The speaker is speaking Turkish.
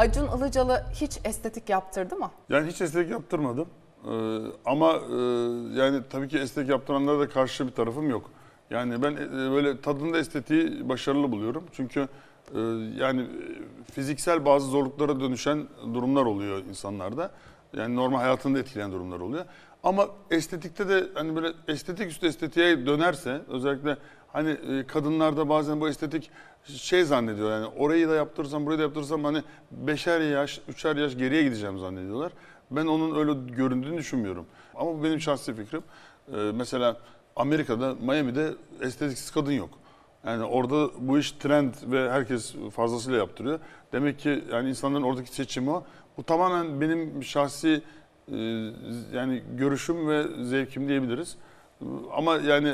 Acun Ilıcalı hiç estetik yaptırdı mı? Yani hiç estetik yaptırmadım. Ee, ama e, yani tabii ki estetik yaptıranlara da karşı bir tarafım yok. Yani ben e, böyle tadında estetiği başarılı buluyorum. Çünkü ee, yani e, fiziksel bazı zorluklara dönüşen durumlar oluyor insanlarda. Yani normal hayatında etkileyen durumlar oluyor. Ama estetikte de hani böyle estetik üstü estetiğe dönerse özellikle hani e, kadınlarda bazen bu estetik şey zannediyor yani orayı da yaptırırsam burayı da yaptırırsam hani beşer yaş, üçer yaş geriye gideceğim zannediyorlar. Ben onun öyle göründüğünü düşünmüyorum. Ama bu benim şahsi fikrim. Ee, mesela Amerika'da, Miami'de estetiksiz kadın yok. Yani orada bu iş trend ve herkes fazlasıyla yaptırıyor. Demek ki yani insanların oradaki seçimi Bu tamamen benim şahsi e, yani görüşüm ve zevkim diyebiliriz. Ama yani